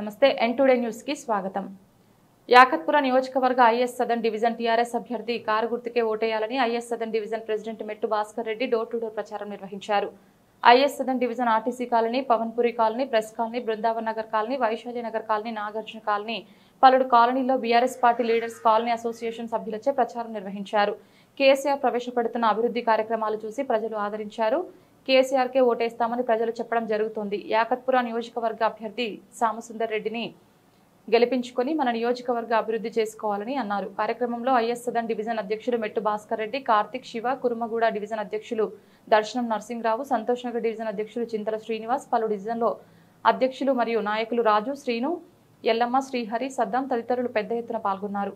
నమస్తే ఎన్ టుడే న్యూస్కి స్వాగతం యాకత్పుర నియోజకవర్గ ఐఎస్ సదన్ డివిజన్ టీఆర్ఎస్ అభ్యర్థి కారు గుర్తుకే ఓటేయాలని IS Sadan division president Mettu Bhaskar Reddy door to door ప్రచారం నిర్వహించారు IS Sadan division RTC colony Pavanpuri colony press colony Brindavan Nagar colony Nagar colony Nagarjuna colony పలుడు కాలనీలో BRS party leaders colony association సభ్యులచే ప్రచారం నిర్వహించారు కేసీఆర్ ప్రవేశపెడుతున్న అభివృద్ధి కార్యక్రమాలు చూసి ప్రజలు ఆదరించారు కేసీఆర్కే ఓటేస్తామని ప్రజలు చెప్పడం జరుగుతోంది యాకత్పుర నియోజకవర్గ అభ్యర్థి సామసుందర్ రెడ్డిని గెలిపించుకొని మన నియోజకవర్గ అభివృద్ధి చేసుకోవాలని అన్నారు కార్యక్రమంలో ఐఎస్ సదన్ డివిజన్ అధ్యక్షులు మెట్టు భాస్కర్ రెడ్డి కార్తిక్ శివ కురుమగూడ డివిజన్ అధ్యక్షులు దర్శనం నరసింహరావు సంతోష్నగర్ డివిజన్ అధ్యక్షులు చింతల శ్రీనివాస్ పలు డివిజన్లో అధ్యక్షులు మరియు నాయకులు రాజు శ్రీను ఎల్లమ్మ శ్రీహరి సద్దాం తదితరులు పెద్ద ఎత్తున పాల్గొన్నారు